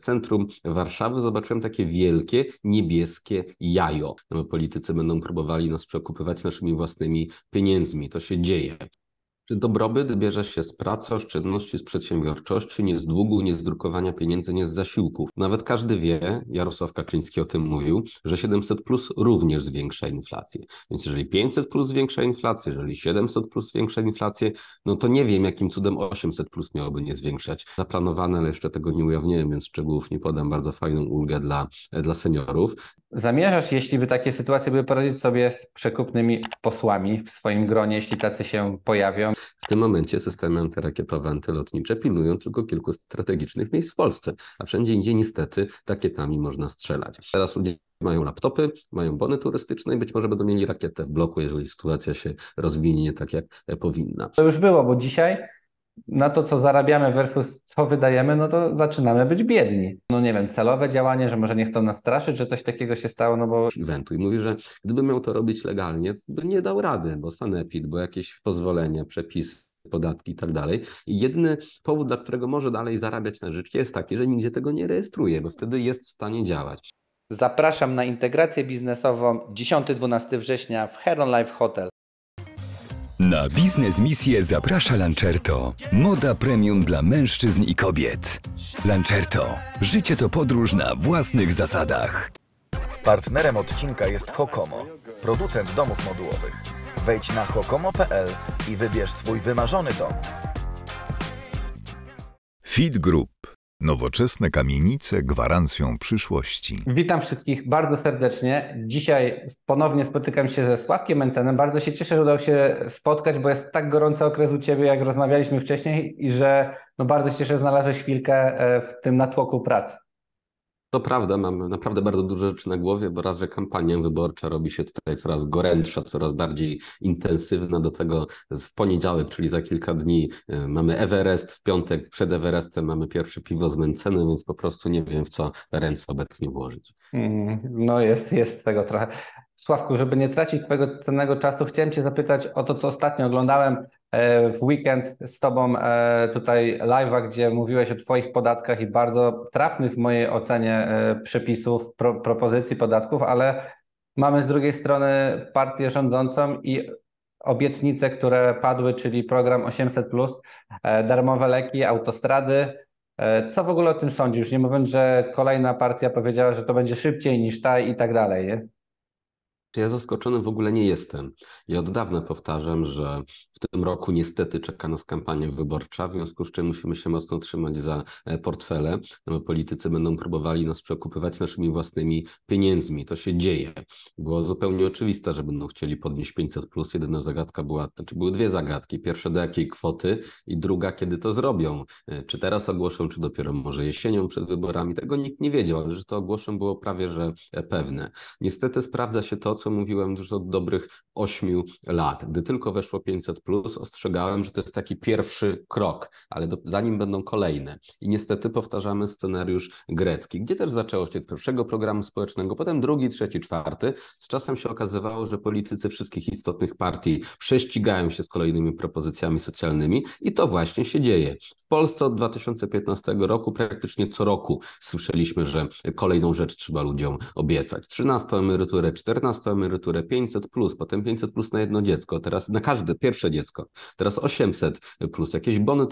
W centrum Warszawy zobaczyłem takie wielkie niebieskie jajo. Politycy będą próbowali nas przekupywać naszymi własnymi pieniędzmi. To się dzieje. Czy dobrobyt bierze się z pracy, oszczędności, z przedsiębiorczości, nie z długu, nie z drukowania pieniędzy, nie z zasiłków? Nawet każdy wie, Jarosław Kaczyński o tym mówił, że 700 plus również zwiększa inflację. Więc jeżeli 500 plus zwiększa inflację, jeżeli 700 plus zwiększa inflację, no to nie wiem, jakim cudem 800 plus miałoby nie zwiększać. Zaplanowane, ale jeszcze tego nie ujawniłem, więc szczegółów nie podam, bardzo fajną ulgę dla, dla seniorów. Zamierzasz, jeśli by takie sytuacje były, poradzić sobie z przekupnymi posłami w swoim gronie, jeśli tacy się pojawią? W tym momencie systemy antyrakietowe, antylotnicze pilnują tylko kilku strategicznych miejsc w Polsce, a wszędzie indziej niestety rakietami można strzelać. Teraz ludzie mają laptopy, mają bony turystyczne i być może będą mieli rakietę w bloku, jeżeli sytuacja się rozwinie nie tak, jak powinna. To już było, bo dzisiaj na to, co zarabiamy versus co wydajemy, no to zaczynamy być biedni. No nie wiem, celowe działanie, że może nie chcą nas straszyć, że coś takiego się stało, no bo... Eventu i mówi, że gdyby miał to robić legalnie, to by nie dał rady, bo sanepid, bo jakieś pozwolenia, przepisy podatki i tak dalej. I jedyny powód, dla którego może dalej zarabiać na życie, jest taki, że nigdzie tego nie rejestruje, bo wtedy jest w stanie działać. Zapraszam na integrację biznesową 10-12 września w Heron Life Hotel. Na biznes misję zaprasza Lancerto. Moda premium dla mężczyzn i kobiet. Lancerto. Życie to podróż na własnych zasadach. Partnerem odcinka jest Hokomo, producent domów modułowych. Wejdź na hokomo.pl i wybierz swój wymarzony dom. Feed Group Nowoczesne kamienice gwarancją przyszłości. Witam wszystkich bardzo serdecznie. Dzisiaj ponownie spotykam się ze Sławkiem Mencenem. Bardzo się cieszę, że udało się spotkać, bo jest tak gorący okres u Ciebie, jak rozmawialiśmy wcześniej i że no bardzo się cieszę, że znalazłeś chwilkę e, w tym natłoku pracy. To prawda, mam naprawdę bardzo dużo rzeczy na głowie, bo raz, że kampania wyborcza robi się tutaj coraz gorętsza, coraz bardziej intensywna. Do tego w poniedziałek, czyli za kilka dni, e, mamy Everest, w piątek przed Everestem mamy pierwsze piwo z Menceny, więc po prostu nie wiem, w co ręce obecnie włożyć. Mm, no jest, jest tego trochę. Sławku, żeby nie tracić Twojego cennego czasu, chciałem Cię zapytać o to, co ostatnio oglądałem. E, w weekend z Tobą e, tutaj live'a, gdzie mówiłeś o Twoich podatkach i bardzo trafnych w mojej ocenie e, przepisów, pro, propozycji podatków, ale mamy z drugiej strony partię rządzącą i obietnice, które padły, czyli program 800, darmowe leki, autostrady. Co w ogóle o tym sądzisz? Nie mówiąc, że kolejna partia powiedziała, że to będzie szybciej niż ta i tak dalej. Nie? Ja zaskoczony w ogóle nie jestem. Ja od dawna powtarzam, że w tym roku niestety czeka nas kampania wyborcza, w związku z czym musimy się mocno trzymać za e, portfele, no bo politycy będą próbowali nas przekupywać naszymi własnymi pieniędzmi. To się dzieje. Było zupełnie oczywiste, że będą chcieli podnieść 500. Plus. Jedyna zagadka była, znaczy były dwie zagadki. Pierwsza do jakiej kwoty i druga kiedy to zrobią. E, czy teraz ogłoszą, czy dopiero może jesienią przed wyborami. Tego nikt nie wiedział, ale że to ogłoszą było prawie że e, pewne. Niestety sprawdza się to, co mówiłem już od dobrych 8 lat. Gdy tylko weszło 500, ostrzegałem, że to jest taki pierwszy krok, ale do, zanim będą kolejne. I niestety powtarzamy scenariusz grecki, gdzie też zaczęło się od pierwszego programu społecznego, potem drugi, trzeci, czwarty. Z czasem się okazywało, że politycy wszystkich istotnych partii prześcigają się z kolejnymi propozycjami socjalnymi i to właśnie się dzieje. W Polsce od 2015 roku praktycznie co roku słyszeliśmy, że kolejną rzecz trzeba ludziom obiecać. 13 emeryturę, 14 emeryturę 500 plus, potem 500 plus na jedno dziecko, teraz na każde pierwsze dziecko, teraz 800 plus, jakieś bony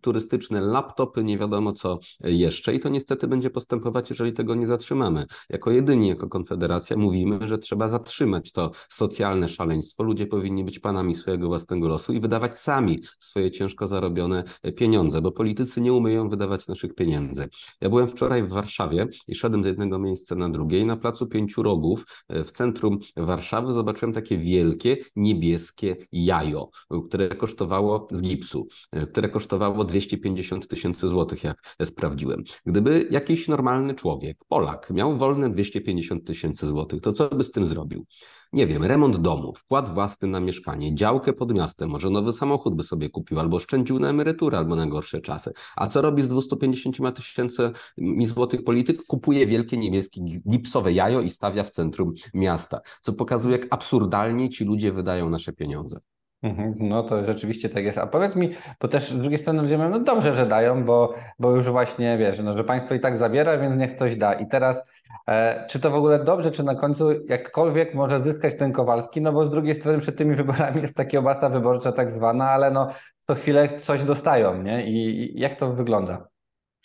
turystyczne, laptopy, nie wiadomo co jeszcze i to niestety będzie postępować, jeżeli tego nie zatrzymamy. Jako jedyni, jako Konfederacja mówimy, że trzeba zatrzymać to socjalne szaleństwo. Ludzie powinni być panami swojego własnego losu i wydawać sami swoje ciężko zarobione pieniądze, bo politycy nie umieją wydawać naszych pieniędzy. Ja byłem wczoraj w Warszawie i szedłem z jednego miejsca na drugie i na placu Pięciu Rogów e, w centrum Warszawy zobaczyłem takie wielkie niebieskie jajo, które kosztowało z gipsu, e, które kosztowało 250 tysięcy złotych, jak sprawdziłem. Gdyby jakiś normalny człowiek, Polak, miał wolne 250 tysięcy złotych, to co by z tym zrobił? nie wiem, remont domu, wkład własny na mieszkanie, działkę pod miastem, może nowy samochód by sobie kupił, albo oszczędził na emeryturę, albo na gorsze czasy. A co robi z 250 tysięcy mm, złotych polityk? Kupuje wielkie niebieskie gipsowe jajo i stawia w centrum miasta co pokazuje, jak absurdalnie ci ludzie wydają nasze pieniądze. Mhm, no to rzeczywiście tak jest. A powiedz mi, bo też z drugiej strony będziemy, no dobrze, że dają, bo, bo już właśnie wiesz, no, że państwo i tak zabiera, więc niech coś da. I teraz, e, czy to w ogóle dobrze, czy na końcu jakkolwiek może zyskać ten Kowalski? No bo z drugiej strony przed tymi wyborami jest taka obasa wyborcza tak zwana, ale no co chwilę coś dostają, nie? I, i jak to wygląda?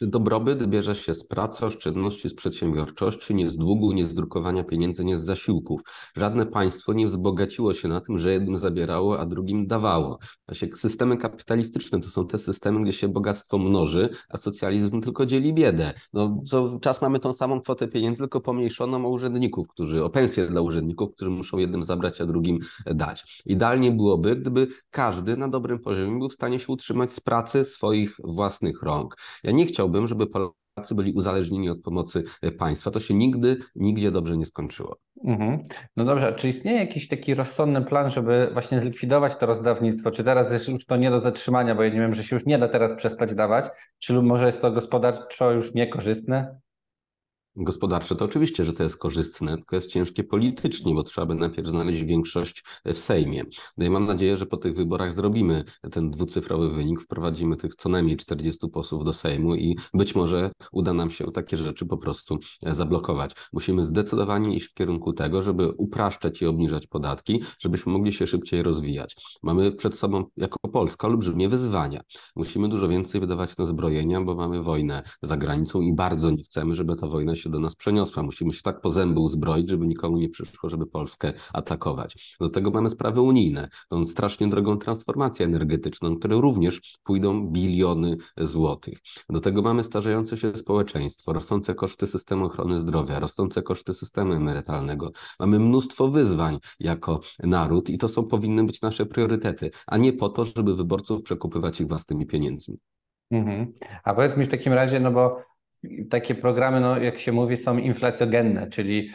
Dobrobyt bierze się z pracy, oszczędności, z przedsiębiorczości, nie z długu, nie z drukowania pieniędzy, nie z zasiłków. Żadne państwo nie wzbogaciło się na tym, że jednym zabierało, a drugim dawało. Właśnie systemy kapitalistyczne to są te systemy, gdzie się bogactwo mnoży, a socjalizm tylko dzieli biedę. No, co czas mamy tą samą kwotę pieniędzy, tylko pomniejszoną o urzędników, którzy, o pensję dla urzędników, którzy muszą jednym zabrać, a drugim e, dać. Idealnie byłoby, gdyby każdy na dobrym poziomie był w stanie się utrzymać z pracy swoich własnych rąk. Ja nie chciałbym chciałbym, żeby Polacy byli uzależnieni od pomocy e, państwa. To się nigdy, nigdzie dobrze nie skończyło. Mhm. No dobrze, czy istnieje jakiś taki rozsądny plan, żeby właśnie zlikwidować to rozdawnictwo? Czy teraz jest już to nie do zatrzymania, bo ja nie wiem, że się już nie da teraz przestać dawać? Czy może jest to gospodarczo już niekorzystne? gospodarcze, to oczywiście, że to jest korzystne, tylko jest ciężkie politycznie, bo trzeba by najpierw znaleźć większość w Sejmie. No i mam nadzieję, że po tych wyborach zrobimy ten dwucyfrowy wynik, wprowadzimy tych co najmniej 40 posłów do Sejmu i być może uda nam się takie rzeczy po prostu e, zablokować. Musimy zdecydowanie iść w kierunku tego, żeby upraszczać i obniżać podatki, żebyśmy mogli się szybciej rozwijać. Mamy przed sobą jako Polska olbrzymie wyzwania. Musimy dużo więcej wydawać na zbrojenia, bo mamy wojnę za granicą i bardzo nie chcemy, żeby ta wojna się się do nas przeniosła. Musimy się tak po zęby uzbroić, żeby nikomu nie przyszło, żeby Polskę atakować. Do tego mamy sprawy unijne, tą strasznie drogą transformację energetyczną, które również pójdą biliony złotych. Do tego mamy starzejące się społeczeństwo, rosnące koszty systemu ochrony zdrowia, rosnące koszty systemu emerytalnego. Mamy mnóstwo wyzwań jako naród i to są powinny być nasze priorytety, a nie po to, żeby wyborców przekupywać ich własnymi pieniędzmi. Mhm. A powiedz mi w takim razie, no bo takie programy, no, jak się mówi, są inflacjogenne, czyli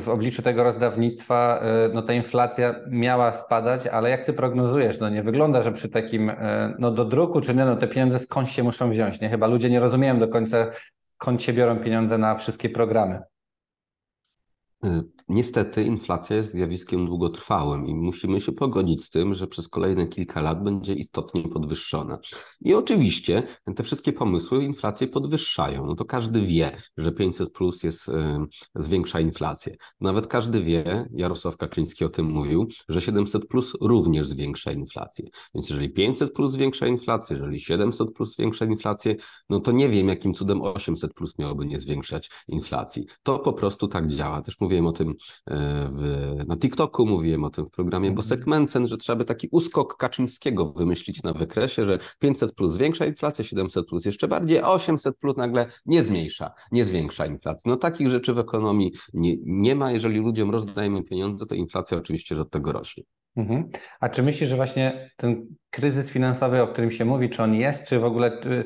w obliczu tego rozdawnictwa e, no, ta inflacja miała spadać, ale jak ty prognozujesz? No nie wygląda, że przy takim e, no, do druku czy nie, no, te pieniądze skąd się muszą wziąć? Nie? Chyba ludzie nie rozumieją do końca, skąd się biorą pieniądze na wszystkie programy. Y, Niestety inflacja jest zjawiskiem długotrwałym i musimy się pogodzić z tym, że przez kolejne kilka lat będzie istotnie podwyższona. I oczywiście te wszystkie pomysły inflację podwyższają. No to każdy wie, że 500 plus jest, y, zwiększa inflację. Nawet każdy wie, Jarosław Kaczyński o tym mówił, że 700 plus również zwiększa inflację. Więc jeżeli 500 plus zwiększa inflację, jeżeli 700 plus zwiększa inflację, no to nie wiem, jakim cudem 800 plus miałoby nie zwiększać inflacji. To po prostu tak działa. Też mówiłem o tym Y, w, na TikToku, mówiłem o tym w programie Bosek mhm. Mencen, że trzeba by taki uskok Kaczyńskiego wymyślić na wykresie, że 500 plus zwiększa inflację, 700 plus jeszcze bardziej, a 800 plus nagle nie zmniejsza, nie zwiększa inflacji. No takich rzeczy w ekonomii nie, nie ma. Jeżeli ludziom rozdajemy pieniądze, to inflacja oczywiście że od tego rośnie. Mhm. A czy myślisz, że właśnie ten kryzys finansowy, o którym się mówi, czy on jest, czy w ogóle y,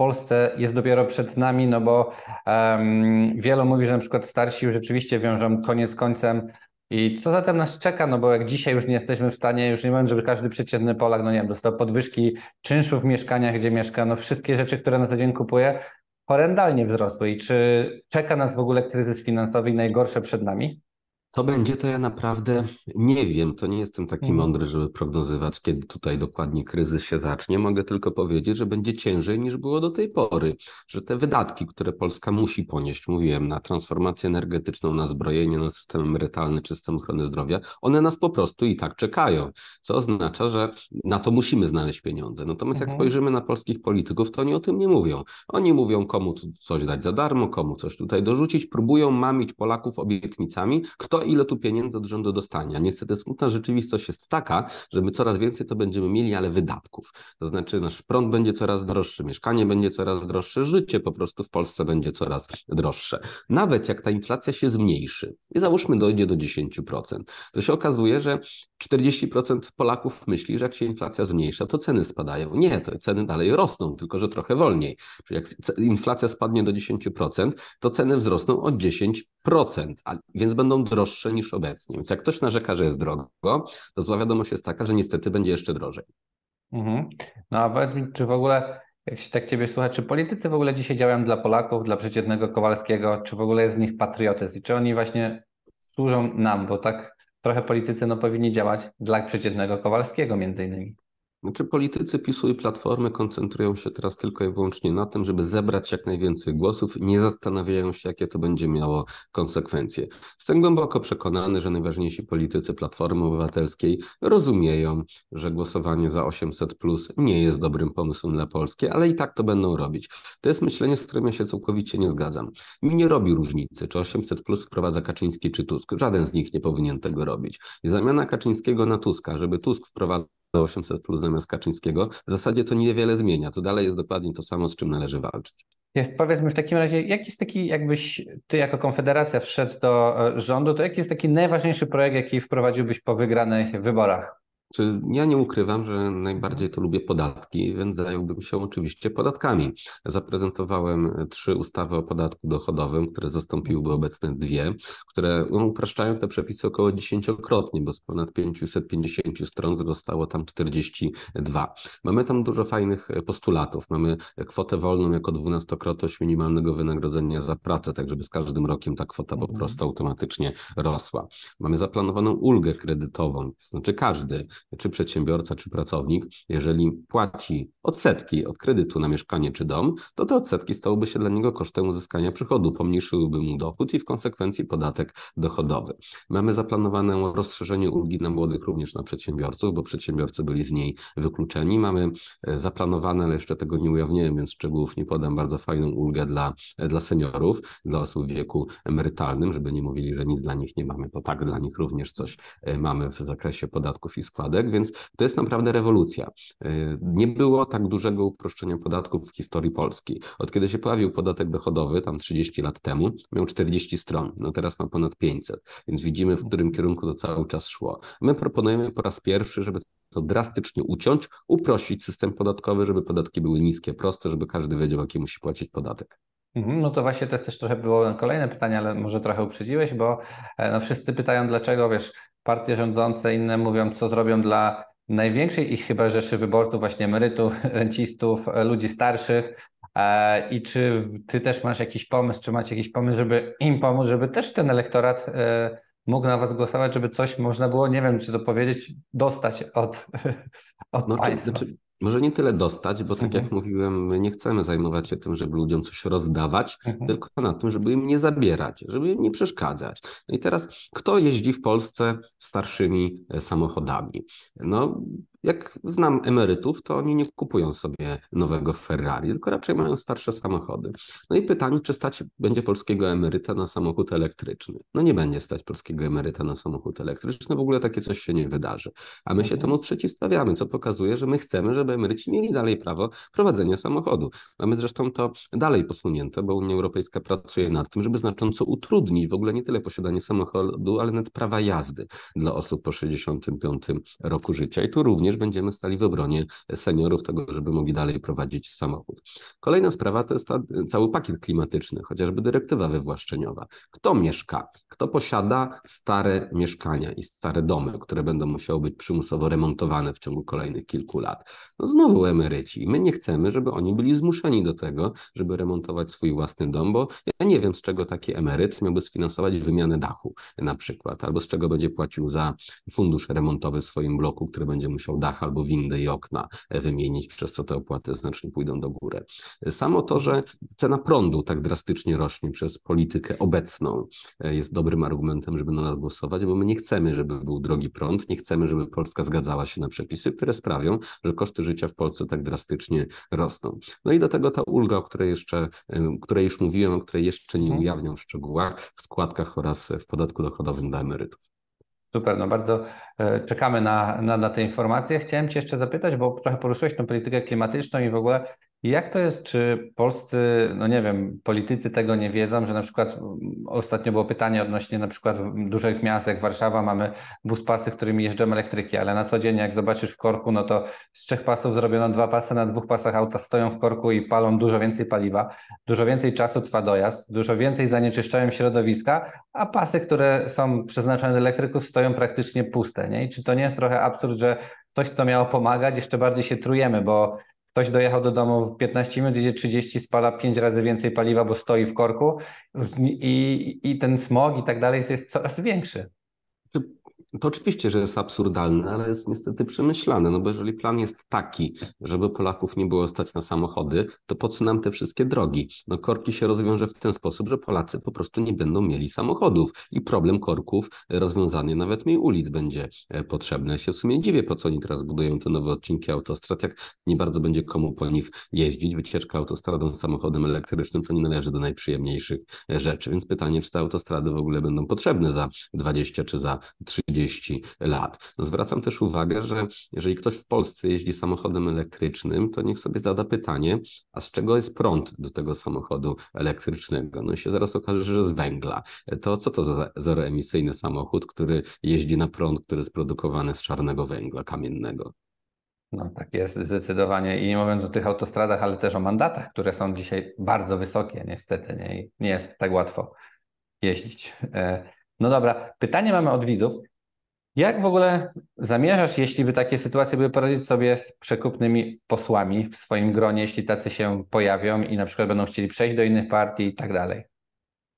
Polsce jest dopiero przed nami, no bo um, wielu mówi, że na przykład starsi już rzeczywiście wiążą koniec końcem i co zatem nas czeka? No bo jak dzisiaj już nie jesteśmy w stanie, już nie wiem, żeby każdy przeciętny Polak, no nie wiem, dostał podwyżki czynszów w mieszkaniach, gdzie mieszka, no wszystkie rzeczy, które na co dzień kupuje, horrendalnie wzrosły. I czy czeka nas w ogóle kryzys finansowy najgorsze przed nami? co będzie, to ja naprawdę nie wiem. To nie jestem taki mhm. mądry, żeby prognozować, kiedy tutaj dokładnie kryzys się zacznie. Mogę tylko powiedzieć, że będzie ciężej niż było do tej pory, że te wydatki, które Polska musi ponieść, mówiłem, na transformację energetyczną, na zbrojenie, na system emerytalny czy system ochrony zdrowia, one nas po prostu i tak czekają, co oznacza, że na to musimy znaleźć pieniądze. Natomiast mhm. jak spojrzymy na polskich polityków, to oni o tym nie mówią. Oni mówią, komu coś dać za darmo, komu coś tutaj dorzucić, próbują mamić Polaków obietnicami, kto ile tu pieniędzy od rządu dostanie. A niestety smutna rzeczywistość jest taka, że my coraz więcej to będziemy mieli, ale wydatków. To znaczy nasz prąd będzie coraz droższy, mieszkanie będzie coraz droższe, życie po prostu w Polsce będzie coraz droższe. Nawet jak ta inflacja się zmniejszy i załóżmy dojdzie do 10%, to się okazuje, że 40% Polaków myśli, że jak się inflacja zmniejsza, to ceny spadają. Nie, to ceny dalej rosną, tylko że trochę wolniej. Czyli jak inflacja spadnie do 10%, to ceny wzrosną o 10%, a więc będą droższe droższe niż obecnie. Więc jak ktoś narzeka, że jest drogo, to zła wiadomość jest taka, że niestety będzie jeszcze drożej. Mhm. No a powiedz mi, czy w ogóle, jak się tak Ciebie słucha, czy politycy w ogóle dzisiaj działają dla Polaków, dla przeciętnego Kowalskiego, czy w ogóle jest z nich patriotyzm i czy oni właśnie służą nam, bo tak trochę politycy no, powinni działać dla przeciętnego Kowalskiego między innymi. Znaczy politycy PiSu i Platformy koncentrują się teraz tylko i wyłącznie na tym, żeby zebrać jak najwięcej głosów, nie zastanawiają się, jakie to będzie miało konsekwencje. Jestem głęboko przekonany, że najważniejsi politycy Platformy Obywatelskiej rozumieją, że głosowanie za 800 plus nie jest dobrym pomysłem dla Polski, ale i tak to będą robić. To jest myślenie, z którym ja się całkowicie nie zgadzam. Mi nie robi różnicy, czy 800 plus wprowadza Kaczyński czy Tusk. Żaden z nich nie powinien tego robić. I zamiana Kaczyńskiego na Tuska, żeby Tusk wprowadzał do 800 plus zamiast Kaczyńskiego, w zasadzie to niewiele zmienia. To dalej jest dokładnie to samo, z czym należy walczyć. Jak powiedzmy w takim razie, jaki jest taki, jakbyś ty jako Konfederacja wszedł do e, rządu, to jaki jest taki najważniejszy projekt, jaki wprowadziłbyś po wygranych wyborach? Czy ja nie ukrywam, że najbardziej to lubię podatki, więc zająłbym się oczywiście podatkami. Zaprezentowałem e, trzy ustawy o podatku dochodowym, które zastąpiłyby obecne dwie, które no, upraszczają te przepisy około dziesięciokrotnie, bo z ponad 550 stron zostało tam 42. Mamy tam dużo fajnych e, postulatów. Mamy kwotę wolną jako dwunastokrotność minimalnego wynagrodzenia za pracę, tak żeby z każdym rokiem ta kwota po mhm. prostu automatycznie rosła. Mamy zaplanowaną ulgę kredytową, to znaczy każdy czy przedsiębiorca, czy pracownik, jeżeli płaci odsetki od kredytu na mieszkanie czy dom, to te odsetki stałyby się dla niego kosztem uzyskania przychodu, pomniejszyłyby mu dochód i w konsekwencji podatek dochodowy. Mamy zaplanowane rozszerzenie ulgi na młodych również na przedsiębiorców, bo przedsiębiorcy byli z niej wykluczeni. Mamy e, zaplanowane, ale jeszcze tego nie ujawniłem, więc szczegółów nie podam, bardzo fajną ulgę dla, e, dla seniorów, dla osób w wieku emerytalnym, żeby nie mówili, że nic dla nich nie mamy, bo tak dla nich również coś e, mamy w zakresie podatków i składów więc to jest naprawdę rewolucja. Y, nie było tak dużego uproszczenia podatków w historii Polski. Od kiedy się pojawił podatek dochodowy, tam 30 lat temu, miał 40 stron, no teraz ma ponad 500, więc widzimy, w którym kierunku to cały czas szło. My proponujemy po raz pierwszy, żeby to drastycznie uciąć, uprościć system podatkowy, żeby podatki były niskie, proste, żeby każdy wiedział, jaki musi płacić podatek. Mhm, no to właśnie to jest też trochę było kolejne pytanie, ale może trochę uprzedziłeś, bo e, no wszyscy pytają, dlaczego wiesz, partie rządzące, inne mówią, co zrobią dla największej ich chyba rzeszy wyborców, właśnie emerytów, rencistów, ludzi starszych. E, I czy ty też masz jakiś pomysł, czy macie jakiś pomysł, żeby im pomóc, żeby też ten elektorat e, mógł na was głosować, żeby coś można było, nie wiem, czy to powiedzieć, dostać od, od no, państwa? Czy, znaczy, może nie tyle dostać, bo tak mhm. jak mówiłem, my nie chcemy zajmować się tym, żeby ludziom coś rozdawać, mhm. tylko na tym, żeby im nie zabierać, żeby im nie przeszkadzać. No i teraz, kto jeździ w Polsce starszymi e, samochodami? No, jak znam emerytów, to oni nie kupują sobie nowego Ferrari, tylko raczej mają starsze samochody. No i pytanie, czy stać będzie polskiego emeryta na samochód elektryczny? No nie będzie stać polskiego emeryta na samochód elektryczny, w ogóle takie coś się nie wydarzy. A my się mhm. temu przeciwstawiamy, co pokazuje, że my chcemy, żeby emeryci mieli dalej prawo prowadzenia samochodu. Mamy zresztą to dalej posunięte, bo Unia Europejska pracuje nad tym, żeby znacząco utrudnić w ogóle nie tyle posiadanie samochodu, ale nawet prawa jazdy dla osób po 65 roku życia. I tu również również będziemy stali w obronie seniorów tego, żeby mogli dalej prowadzić samochód. Kolejna sprawa to jest ta, cały pakiet klimatyczny, chociażby dyrektywa wywłaszczeniowa. Kto mieszka? Kto posiada stare mieszkania i stare domy, które będą musiały być przymusowo remontowane w ciągu kolejnych kilku lat? No znowu emeryci. My nie chcemy, żeby oni byli zmuszeni do tego, żeby remontować swój własny dom, bo ja nie wiem, z czego taki emeryt miałby sfinansować wymianę dachu na przykład, albo z czego będzie płacił za fundusz remontowy w swoim bloku, który będzie musiał dach albo windy i okna e, wymienić, przez co te opłaty znacznie pójdą do góry. Samo to, że cena prądu tak drastycznie rośnie przez politykę obecną e, jest dobrym argumentem, żeby na nas głosować, bo my nie chcemy, żeby był drogi prąd, nie chcemy, żeby Polska zgadzała się na przepisy, które sprawią, że koszty życia w Polsce tak drastycznie rosną. No i do tego ta ulga, o której jeszcze, e, której już mówiłem, o której jeszcze nie mhm. ujawnią w szczegółach, w składkach oraz w podatku dochodowym dla emerytów. Super, no bardzo e, czekamy na, na, na te informacje. Chciałem Cię jeszcze zapytać, bo trochę poruszyłeś tą politykę klimatyczną i w ogóle jak to jest, czy polscy, no nie wiem, politycy tego nie wiedzą, że na przykład ostatnio było pytanie odnośnie na przykład dużych miast jak Warszawa, mamy bus pasy, którymi jeżdżą elektryki, ale na co dzień jak zobaczysz w korku, no to z trzech pasów zrobiono dwa pasy, na dwóch pasach auta stoją w korku i palą dużo więcej paliwa, dużo więcej czasu trwa dojazd, dużo więcej zanieczyszczają środowiska, a pasy, które są przeznaczone do elektryków stoją praktycznie puste, nie? I czy to nie jest trochę absurd, że coś, co miało pomagać, jeszcze bardziej się trujemy, bo Ktoś dojechał do domu w 15 minut, jedzie 30, spala 5 razy więcej paliwa, bo stoi w korku i, i ten smog i tak dalej jest coraz większy. To oczywiście, że jest absurdalne, ale jest niestety przemyślane, no bo jeżeli plan jest taki, żeby Polaków nie było stać na samochody, to po co nam te wszystkie drogi? No korki się rozwiąże w ten sposób, że Polacy po prostu nie będą mieli samochodów i problem korków rozwiązany, nawet mniej ulic będzie e, potrzebne. Ja się w sumie dziwię, po co oni teraz budują te nowe odcinki autostrad, jak nie bardzo będzie komu po nich jeździć. Wycieczka autostradą samochodem elektrycznym to nie należy do najprzyjemniejszych e, rzeczy, więc pytanie, czy te autostrady w ogóle będą potrzebne za 20 czy za 30 lat. No zwracam też uwagę, że jeżeli ktoś w Polsce jeździ samochodem elektrycznym, to niech sobie zada pytanie, a z czego jest prąd do tego samochodu elektrycznego? No i się zaraz okaże, że z węgla. To co to za zeroemisyjny samochód, który jeździ na prąd, który jest produkowany z czarnego węgla kamiennego? No tak jest, zdecydowanie. I nie mówiąc o tych autostradach, ale też o mandatach, które są dzisiaj bardzo wysokie, niestety. Nie, nie jest tak łatwo jeździć. E, no dobra, pytanie mamy od widzów. Jak w ogóle zamierzasz, jeśli by takie sytuacje były, poradzić sobie z przekupnymi posłami w swoim gronie, jeśli tacy się pojawią i na przykład będą chcieli przejść do innych partii i tak dalej?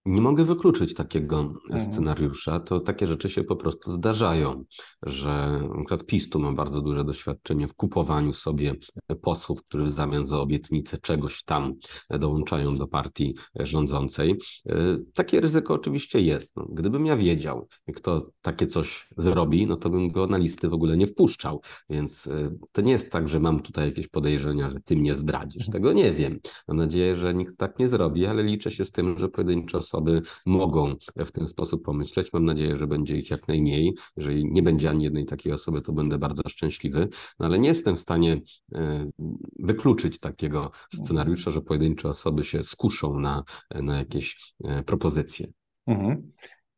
Nie mogę wykluczyć takiego mhm. scenariusza. To takie rzeczy się po prostu zdarzają, że np. PiS tu ma bardzo duże doświadczenie w kupowaniu sobie posłów, którzy w zamian za obietnicę czegoś tam dołączają do partii rządzącej. E, takie ryzyko oczywiście jest. No, gdybym ja wiedział, kto takie coś zrobi, no to bym go na listy w ogóle nie wpuszczał. Więc e, to nie jest tak, że mam tutaj jakieś podejrzenia, że ty mnie zdradzisz. Mhm. Tego nie wiem. Mam nadzieję, że nikt tak nie zrobi, ale liczę się z tym, że pojedynczo osoby mogą w ten sposób pomyśleć. Mam nadzieję, że będzie ich jak najmniej. Jeżeli nie będzie ani jednej takiej osoby, to będę bardzo szczęśliwy, no, ale nie jestem w stanie e, wykluczyć takiego scenariusza, że pojedyncze osoby się skuszą na, na jakieś e, propozycje. Mhm.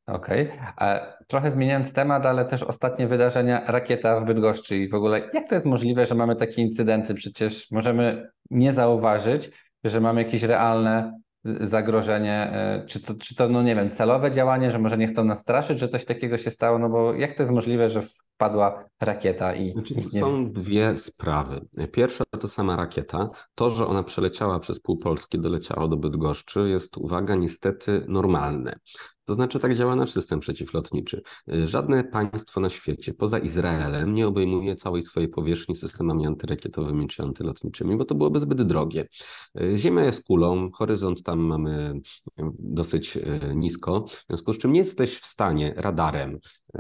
Okej. Okay. Trochę zmieniając temat, ale też ostatnie wydarzenia, rakieta w Bydgoszczy i w ogóle jak to jest możliwe, że mamy takie incydenty? Przecież możemy nie zauważyć, że mamy jakieś realne zagrożenie, e, czy to, czy to no nie wiem, celowe działanie, że może nie chcą nas straszyć, że coś takiego się stało, no bo jak to jest możliwe, że w padła rakieta i. Znaczy, są dwie sprawy. Pierwsza to sama rakieta. To, że ona przeleciała przez pół Polski, doleciała do Bydgoszczy, jest uwaga, niestety normalne. To znaczy, tak działa nasz system przeciwlotniczy. Y, żadne państwo na świecie poza Izraelem nie obejmuje całej swojej powierzchni systemami antyrakietowymi czy antylotniczymi, bo to byłoby zbyt drogie. Y, Ziemia jest kulą, horyzont tam mamy y, dosyć nisko, w związku z czym nie jesteś w stanie radarem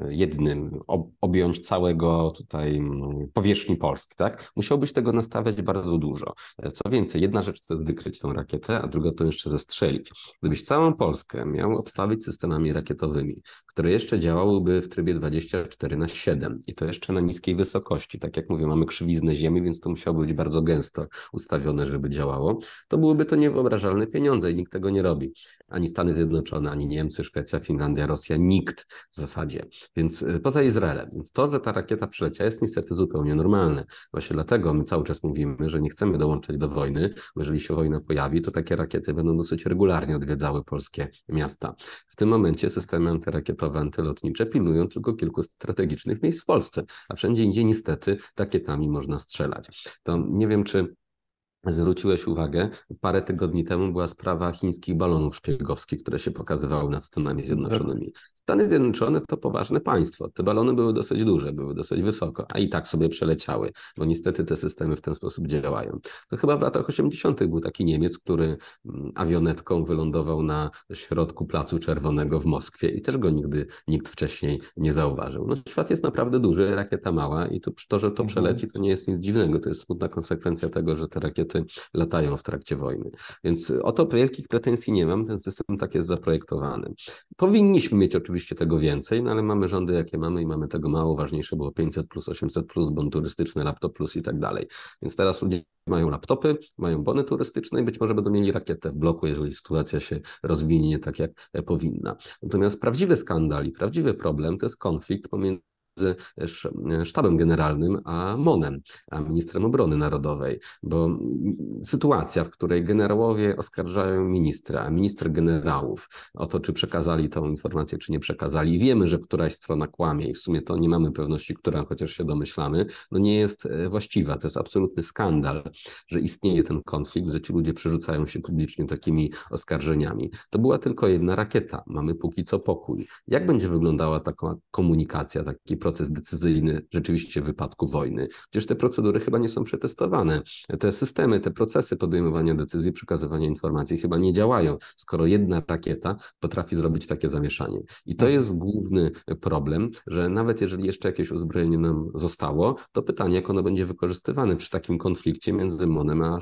jednym ob- objąć przejąć całego tutaj mm, powierzchni Polski, tak? Musiałbyś tego nastawiać bardzo dużo. E, co więcej, jedna rzecz to jest wykryć tą rakietę, a druga to jeszcze zestrzelić. Gdybyś całą Polskę miał obstawić systemami rakietowymi, które jeszcze działałyby w trybie 24 na 7 i to jeszcze na niskiej wysokości, tak jak mówię, mamy krzywiznę ziemi, więc to musiałoby być bardzo gęsto ustawione, żeby działało, to byłyby to niewyobrażalne pieniądze i nikt tego nie robi. Ani Stany Zjednoczone, ani Niemcy, Szwecja, Finlandia, Rosja, nikt w zasadzie. Więc e, poza Izraelem. Więc to, że ta rakieta przyleciała, jest niestety zupełnie normalne. Właśnie dlatego my cały czas mówimy, że nie chcemy dołączać do wojny, bo jeżeli się wojna pojawi, to takie rakiety będą dosyć regularnie odwiedzały polskie miasta. W tym momencie systemy antyrakietowe, antylotnicze pilnują tylko kilku strategicznych miejsc w Polsce, a wszędzie indziej niestety rakietami można strzelać. To nie wiem, czy zwróciłeś uwagę, parę tygodni temu była sprawa chińskich balonów szpiegowskich, które się pokazywały nad Stanami Zjednoczonymi. Stany Zjednoczone to poważne państwo. Te balony były dosyć duże, były dosyć wysoko, a i tak sobie przeleciały, bo niestety te systemy w ten sposób działają. To chyba w latach 80. był taki Niemiec, który mm, awionetką wylądował na środku Placu Czerwonego w Moskwie i też go nigdy nikt wcześniej nie zauważył. No, świat jest naprawdę duży, rakieta mała i to, to że to mhm. przeleci, to nie jest nic dziwnego. To jest smutna konsekwencja tego, że te rakiety latają w trakcie wojny. Więc y, o to wielkich pretensji nie mam, ten system tak jest zaprojektowany. Powinniśmy mieć oczywiście tego więcej, no ale mamy rządy jakie mamy i mamy tego mało. Ważniejsze było 500 plus, 800 plus, bon turystyczny, laptop plus i tak dalej. Więc teraz ludzie mają laptopy, mają bony turystyczne i być może będą mieli rakietę w bloku, jeżeli sytuacja się rozwinie nie tak, jak e, powinna. Natomiast prawdziwy skandal i prawdziwy problem to jest konflikt pomiędzy między e, e, Sztabem Generalnym a monem a ministrem obrony narodowej, bo sytuacja, w której generałowie oskarżają ministra, a minister generałów o to, czy przekazali tą informację, czy nie przekazali, wiemy, że któraś strona kłamie i w sumie to nie mamy pewności, która, chociaż się domyślamy, no nie jest e, właściwa. To jest absolutny skandal, że istnieje ten konflikt, że ci ludzie przerzucają się publicznie takimi oskarżeniami. To była tylko jedna rakieta. Mamy póki co pokój. Jak będzie wyglądała taka komunikacja, taki proces decyzyjny rzeczywiście w wypadku wojny. Przecież te procedury chyba nie są przetestowane. Te systemy, te procesy podejmowania decyzji, przekazywania informacji chyba nie działają, skoro jedna rakieta potrafi zrobić takie zamieszanie. I to tak. jest główny problem, że nawet jeżeli jeszcze jakieś uzbrojenie nam zostało, to pytanie, jak ono będzie wykorzystywane przy takim konflikcie między MONem a,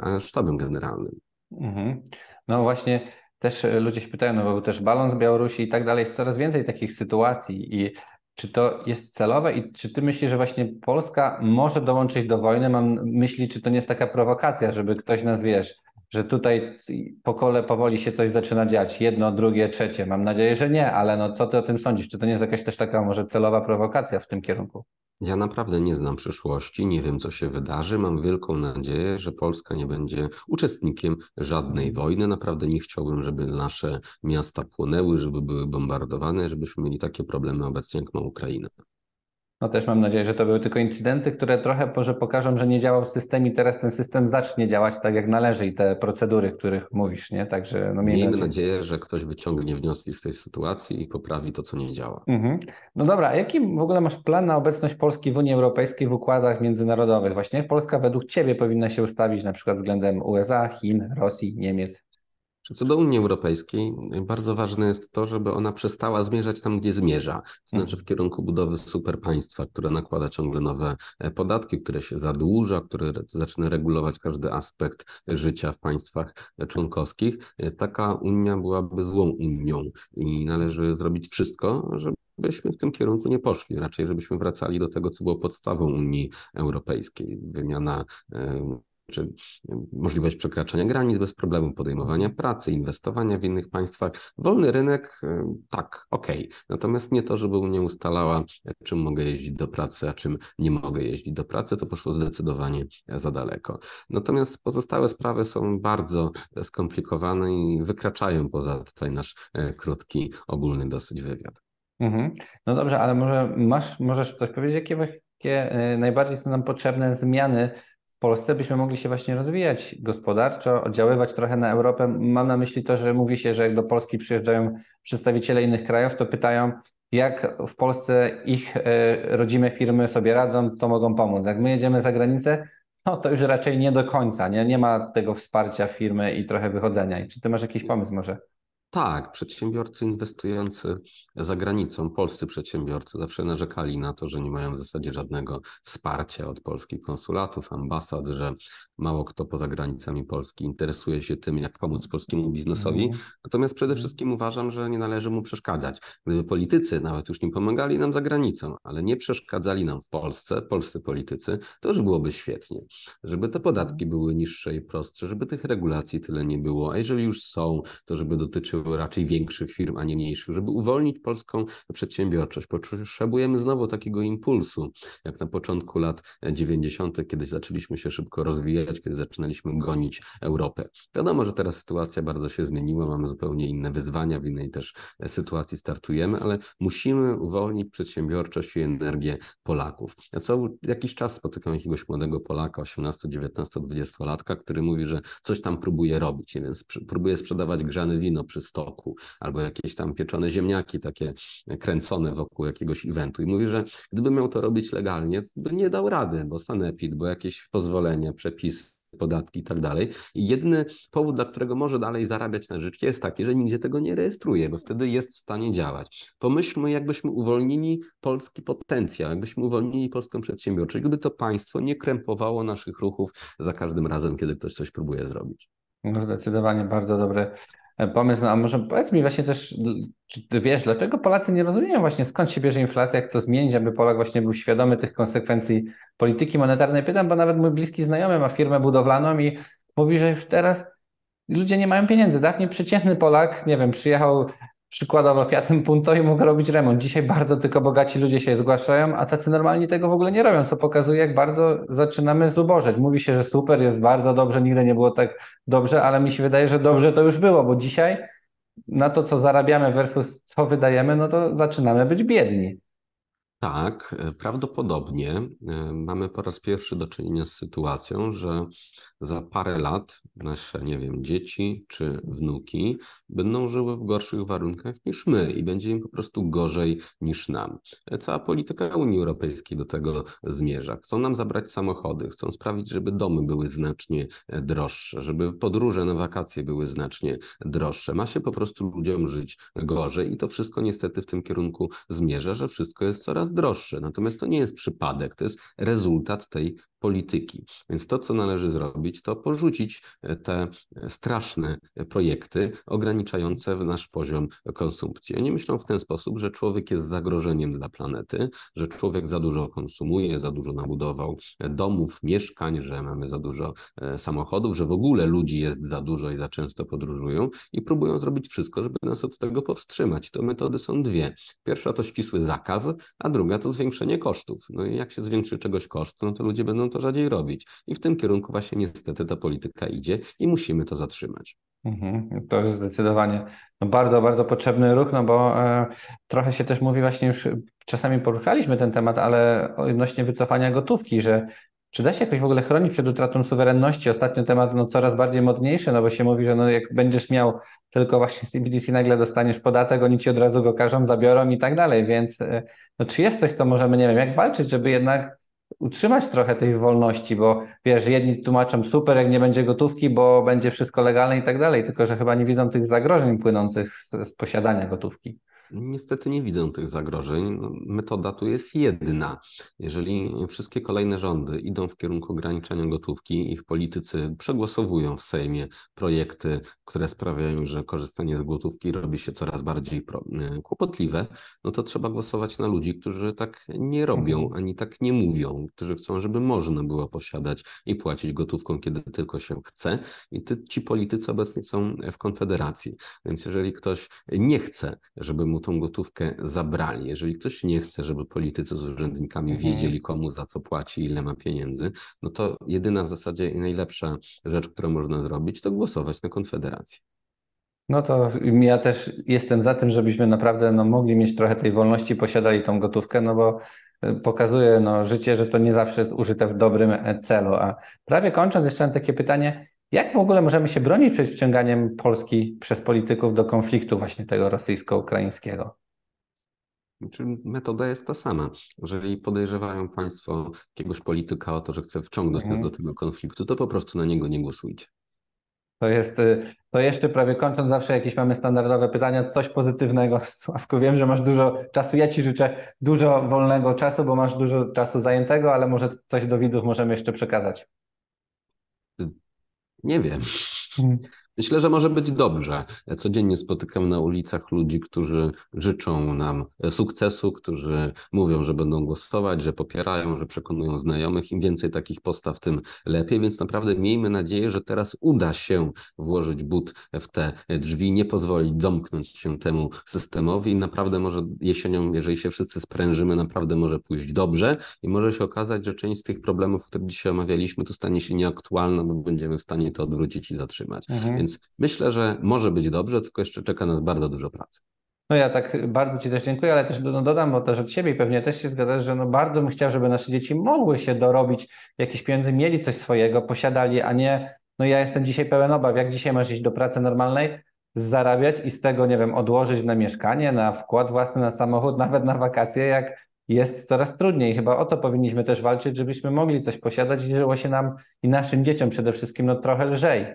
a sztabem generalnym. Mhm. No właśnie, też ludzie się pytają, no bo był też balans Białorusi i tak dalej, jest coraz więcej takich sytuacji i czy to jest celowe i czy ty myślisz, że właśnie Polska może dołączyć do wojny? Mam myśli, czy to nie jest taka prowokacja, żeby ktoś nas, wiesz, że tutaj po kole powoli się coś zaczyna dziać, jedno, drugie, trzecie. Mam nadzieję, że nie, ale no co ty o tym sądzisz? Czy to nie jest jakaś też taka może celowa prowokacja w tym kierunku? Ja naprawdę nie znam przyszłości, nie wiem co się wydarzy. Mam wielką nadzieję, że Polska nie będzie uczestnikiem żadnej wojny. Naprawdę nie chciałbym, żeby nasze miasta płonęły, żeby były bombardowane, żebyśmy mieli takie problemy obecnie, jak ma Ukraina. No też mam nadzieję, że to były tylko incydenty, które trochę może pokażą, że nie działał system i teraz ten system zacznie działać tak jak należy i te procedury, których mówisz, nie? Także no miejmy, miejmy nadzieję, że ktoś wyciągnie wnioski z tej sytuacji i poprawi to, co nie działa. Mhm. No dobra, a jaki w ogóle masz plan na obecność Polski w Unii Europejskiej w układach międzynarodowych? Właśnie Polska według Ciebie powinna się ustawić na przykład względem USA, Chin, Rosji, Niemiec, co do Unii Europejskiej, bardzo ważne jest to, żeby ona przestała zmierzać tam, gdzie zmierza, to znaczy mhm. w kierunku budowy superpaństwa, które nakłada ciągle nowe e, podatki, które się zadłuża, które zaczyna regulować każdy aspekt życia w państwach e, członkowskich. E, taka Unia byłaby złą Unią i należy zrobić wszystko, żeby byśmy w tym kierunku nie poszli, raczej żebyśmy wracali do tego, co było podstawą Unii Europejskiej. Wymiana czy możliwość przekraczania granic bez problemu, podejmowania mhm. pracy, inwestowania w innych państwach. Wolny rynek, e, tak, okej. Okay. Natomiast nie to, żeby Unia ustalała, czym mogę jeździć do pracy, a czym nie mogę jeździć do pracy, to poszło zdecydowanie za daleko. Natomiast pozostałe sprawy są bardzo skomplikowane i wykraczają poza tutaj nasz e, krótki, ogólny dosyć wywiad. Mhm. No dobrze, ale może masz, możesz coś powiedzieć, jakie, jakie e, najbardziej są nam potrzebne zmiany Polsce byśmy mogli się właśnie rozwijać gospodarczo, oddziaływać trochę na Europę. Mam na myśli to, że mówi się, że jak do Polski przyjeżdżają przedstawiciele innych krajów, to pytają, jak w Polsce ich e, rodzime firmy sobie radzą, to mogą pomóc. Jak my jedziemy za granicę, no to już raczej nie do końca, nie, nie ma tego wsparcia firmy i trochę wychodzenia. I czy ty masz jakiś pomysł może? Tak, przedsiębiorcy inwestujący za granicą, polscy przedsiębiorcy zawsze narzekali na to, że nie mają w zasadzie żadnego wsparcia od polskich konsulatów, ambasad, że mało kto poza granicami Polski interesuje się tym, jak pomóc polskiemu biznesowi. Mhm. Natomiast przede mhm. wszystkim uważam, że nie należy mu przeszkadzać. Gdyby politycy nawet już nie pomagali nam za granicą, ale nie przeszkadzali nam w Polsce, polscy politycy, to już byłoby świetnie. Żeby te podatki mhm. były niższe i prostsze, żeby tych regulacji tyle nie było, a jeżeli już są, to żeby dotyczyły raczej większych firm, a nie mniejszych, żeby uwolnić polską przedsiębiorczość. Potrzebujemy znowu takiego impulsu, jak na początku lat 90., kiedy zaczęliśmy się szybko rozwijać, kiedy zaczynaliśmy gonić Europę. Wiadomo, że teraz sytuacja bardzo się zmieniła, mamy zupełnie inne wyzwania, w innej też sytuacji startujemy, ale musimy uwolnić przedsiębiorczość i energię Polaków. Ja co jakiś czas spotykam jakiegoś młodego Polaka, 18, 19, 20 latka, który mówi, że coś tam próbuje robić. Nie wiem, próbuje sprzedawać grzany wino przez stoku, albo jakieś tam pieczone ziemniaki takie kręcone wokół jakiegoś eventu. I mówi, że gdyby miał to robić legalnie, to nie dał rady, bo sanepid, bo jakieś pozwolenia, przepisy, podatki i tak dalej. I jedyny powód, dla którego może dalej zarabiać na życie, jest taki, że nigdzie tego nie rejestruje, bo wtedy jest w stanie działać. Pomyślmy, jakbyśmy uwolnili polski potencjał, jakbyśmy uwolnili polską przedsiębiorczość, gdyby to państwo nie krępowało naszych ruchów za każdym razem, kiedy ktoś coś próbuje zrobić. No zdecydowanie bardzo dobre E, pomysł, no a może powiedz mi właśnie też, czy wiesz, dlaczego Polacy nie rozumieją właśnie skąd się bierze inflacja, jak to zmienić, aby Polak właśnie był świadomy tych konsekwencji polityki monetarnej. Pytam, bo nawet mój bliski znajomy ma firmę budowlaną i mówi, że już teraz ludzie nie mają pieniędzy. Dawniej przeciętny Polak, nie wiem, przyjechał przykładowo Fiatem Punto i mógł robić remont. Dzisiaj bardzo tylko bogaci ludzie się zgłaszają, a tacy normalni tego w ogóle nie robią, co pokazuje, jak bardzo zaczynamy zubożeć. Mówi się, że super, jest bardzo dobrze, nigdy nie było tak dobrze, ale mi się wydaje, że dobrze to już było, bo dzisiaj na to, co zarabiamy versus co wydajemy, no to zaczynamy być biedni. Tak, e, prawdopodobnie e, mamy po raz pierwszy do czynienia z sytuacją, że za parę lat nasze, nie wiem, dzieci czy wnuki będą żyły w gorszych warunkach niż my i będzie im po prostu gorzej niż nam. E, cała polityka Unii Europejskiej do tego zmierza. Chcą nam zabrać samochody, chcą sprawić, żeby domy były znacznie droższe, żeby podróże na wakacje były znacznie droższe. Ma się po prostu ludziom żyć gorzej i to wszystko niestety w tym kierunku zmierza, że wszystko jest coraz droższe. Natomiast to nie jest przypadek, to jest rezultat tej polityki. Więc to, co należy zrobić, to porzucić e, te e, straszne e, projekty ograniczające nasz poziom konsumpcji. Oni myślą w ten sposób, że człowiek jest zagrożeniem dla planety, że człowiek za dużo konsumuje, za dużo nabudował domów, mieszkań, że mamy za dużo samochodów, że w ogóle ludzi jest za dużo i za często podróżują i próbują zrobić wszystko, żeby nas od tego powstrzymać. To metody są dwie. Pierwsza to ścisły zakaz, a druga to zwiększenie kosztów. No i jak się zwiększy czegoś koszt, no to ludzie będą to rzadziej robić. I w tym kierunku właśnie niestety ta polityka idzie i musimy to zatrzymać. Mhm. To jest zdecydowanie no, bardzo, bardzo potrzebny ruch, no bo e, trochę się też mówi właśnie już, czasami poruszaliśmy ten temat, ale odnośnie wycofania gotówki, że czy da się jakoś w ogóle chronić przed utratą suwerenności? Ostatnio temat no, coraz bardziej modniejszy, no bo się mówi, że no, jak będziesz miał tylko właśnie CBDC, nagle dostaniesz podatek, oni ci od razu go każą, zabiorą i tak dalej. Więc e, no, czy jest coś, co możemy, nie wiem, jak walczyć, żeby jednak utrzymać trochę tej wolności, bo wiesz, jedni tłumaczą super, jak nie będzie gotówki, bo będzie wszystko legalne i tak dalej, tylko że chyba nie widzą tych zagrożeń płynących z, z posiadania gotówki. Niestety nie widzą tych zagrożeń. Metoda tu jest jedna. Jeżeli wszystkie kolejne rządy idą w kierunku ograniczenia gotówki, ich politycy przegłosowują w Sejmie projekty, które sprawiają, że korzystanie z gotówki robi się coraz bardziej y, kłopotliwe, no to trzeba głosować na ludzi, którzy tak nie robią mhm. ani tak nie mówią, którzy chcą, żeby można było posiadać i płacić gotówką, kiedy tylko się chce. I ty, ci politycy obecnie są w Konfederacji. Więc jeżeli ktoś nie chce, żeby mu tą gotówkę zabrali. Jeżeli ktoś nie chce, żeby politycy z urzędnikami mhm. wiedzieli, komu za co płaci, ile ma pieniędzy, no to jedyna w zasadzie i najlepsza rzecz, którą można zrobić, to głosować na Konfederację. No to ja też jestem za tym, żebyśmy naprawdę no, mogli mieć trochę tej wolności, posiadali tą gotówkę, no bo e, pokazuje no, życie, że to nie zawsze jest użyte w dobrym e, celu. A prawie kończąc, jeszcze mam takie pytanie, jak w ogóle możemy się bronić przed wciąganiem Polski przez polityków do konfliktu właśnie tego rosyjsko-ukraińskiego? Znaczy, metoda jest ta sama. Jeżeli podejrzewają Państwo jakiegoś polityka o to, że chce wciągnąć mhm. nas do tego konfliktu, to po prostu na niego nie głosujcie. To jest, y, to jeszcze prawie kończąc, zawsze jakieś mamy standardowe pytania, coś pozytywnego. Sławku, wiem, że masz dużo czasu, ja Ci życzę dużo wolnego czasu, bo masz dużo czasu zajętego, ale może coś do widzów możemy jeszcze przekazać. Nie wiem. Hmm. Myślę, że może być dobrze. Codziennie spotykam na ulicach ludzi, którzy życzą nam sukcesu, którzy mówią, że będą głosować, że popierają, że przekonują znajomych. Im więcej takich postaw, tym lepiej, więc naprawdę miejmy nadzieję, że teraz uda się włożyć but w te drzwi, nie pozwolić domknąć się temu systemowi i naprawdę może jesienią, jeżeli się wszyscy sprężymy, naprawdę może pójść dobrze i może się okazać, że część z tych problemów, które dzisiaj omawialiśmy, to stanie się nieaktualna, bo będziemy w stanie to odwrócić i zatrzymać. Mhm. Więc myślę, że może być dobrze, tylko jeszcze czeka nas bardzo dużo pracy. No ja tak bardzo Ci też dziękuję, ale też no dodam bo też od siebie pewnie też się zgadzasz, że no bardzo bym chciał, żeby nasze dzieci mogły się dorobić jakieś pieniędzy, mieli coś swojego, posiadali, a nie no ja jestem dzisiaj pełen obaw, jak dzisiaj masz iść do pracy normalnej, zarabiać i z tego, nie wiem, odłożyć na mieszkanie, na wkład własny, na samochód, nawet na wakacje, jak jest coraz trudniej. Chyba o to powinniśmy też walczyć, żebyśmy mogli coś posiadać i żyło się nam i naszym dzieciom przede wszystkim no, trochę lżej.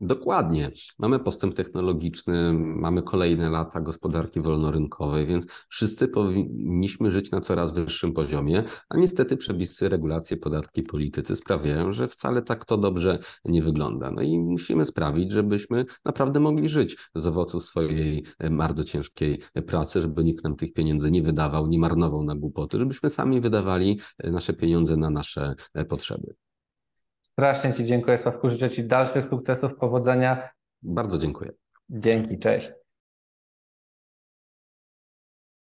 Dokładnie. Mamy postęp technologiczny, mamy kolejne lata gospodarki wolnorynkowej, więc wszyscy powinniśmy żyć na coraz wyższym poziomie, a niestety przepisy, regulacje, podatki, politycy sprawiają, że wcale tak to dobrze nie wygląda. No i musimy sprawić, żebyśmy naprawdę mogli żyć z owoców swojej e, bardzo ciężkiej e, pracy, żeby nikt nam tych pieniędzy nie wydawał, nie marnował na głupoty, żebyśmy sami wydawali e, nasze pieniądze na nasze potrzeby. Strasznie Ci dziękuję, Sławku. Życzę Ci dalszych sukcesów, powodzenia. Bardzo dziękuję. Dzięki, cześć.